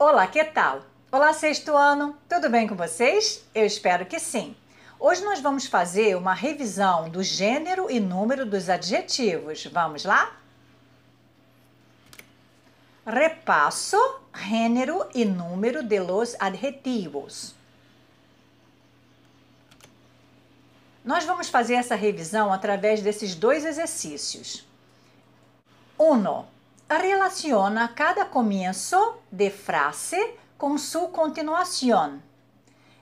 Olá, que tal? Olá, sexto ano, tudo bem com vocês? Eu espero que sim. Hoje nós vamos fazer uma revisão do gênero e número dos adjetivos. Vamos lá? Repasso gênero e número de los adjetivos. Nós vamos fazer essa revisão através desses dois exercícios. Uno, relaciona cada começo de frase com sua continuação.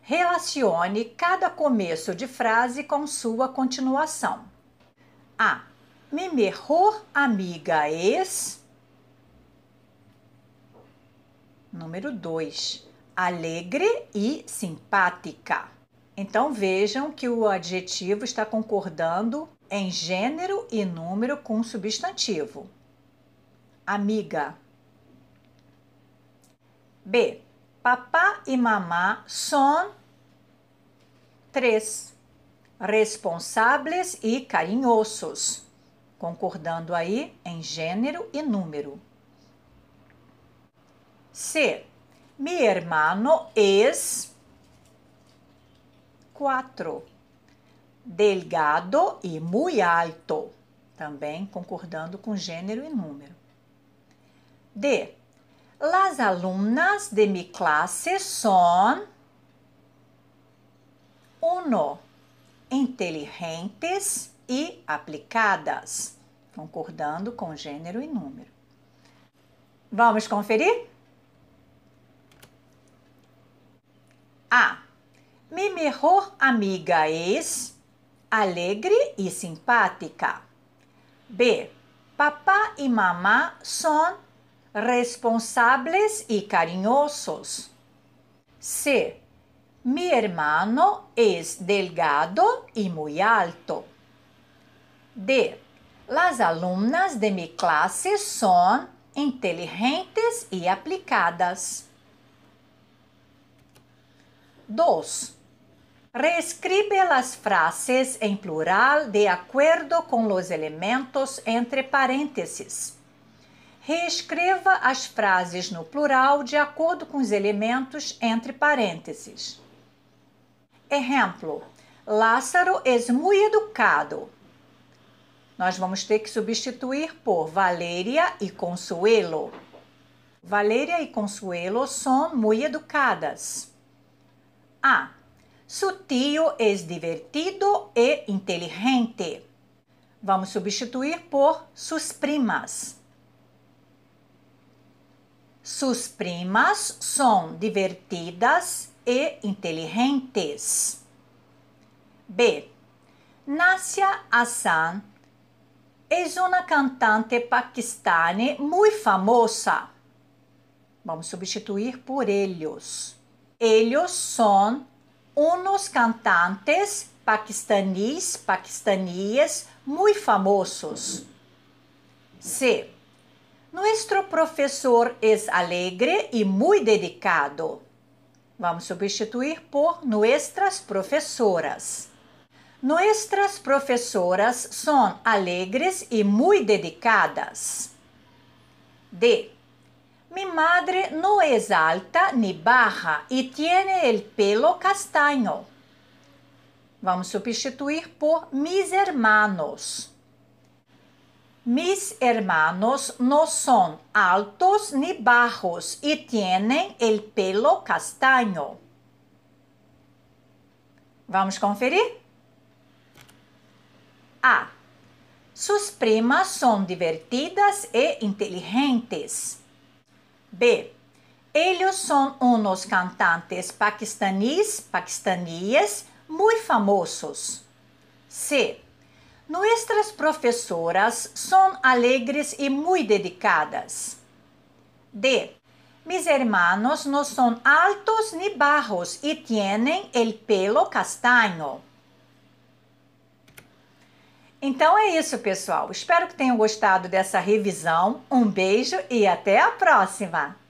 Relacione cada começo de frase com sua continuação. A. minha melhor amiga es. Número 2. Alegre e simpática. Então vejam que o adjetivo está concordando em gênero e número com o substantivo amiga. B. Papá e mamá são três responsáveis e carinhosos, concordando aí em gênero e número. C. Mi hermano es quatro delgado e muito alto, também concordando com gênero e número. D. Las alumnas de mi clase son uno inteligentes e aplicadas, concordando com gênero e número. Vamos conferir? A. Mi mejor amiga es alegre e simpática. B. Papá e mamá são responsables y cariñosos. C. Mi hermano es delgado y muy alto. D. Las alumnas de mi clase son inteligentes y aplicadas. 2. Reescribe las frases en plural de acuerdo con los elementos entre paréntesis. Reescreva as frases no plural de acordo com os elementos entre parênteses. Exemplo: Lázaro es muy educado. Nós vamos ter que substituir por Valéria e Consuelo. Valéria e Consuelo são muito educadas. A. Su tio es divertido e inteligente. Vamos substituir por sus primas. Sus primas são divertidas e inteligentes. B. Nasia Hassan é uma cantante paquistane muito famosa. Vamos substituir por eles. Eles são uns cantantes paquistanis, paquistanias muito famosos. C. Nuestro professor es alegre e muito dedicado. Vamos substituir por nuestras professoras. Nuestras professoras são alegres e muito dedicadas. D. Mi madre não é alta ni baja e tiene el pelo castaño. Vamos substituir por mis hermanos. Mis hermanos no son altos ni bajos y tienen el pelo castaño. Vamos conferir? A. Sus primas são divertidas e inteligentes. B. Eles são uns cantantes paquistanis, paquistaníes, muito famosos. C. Nuestras professoras são alegres e muito dedicadas. D. Mis hermanos não são altos ni bajos e tienen el pelo castaño. Então é isso, pessoal. Espero que tenham gostado dessa revisão. Um beijo e até a próxima!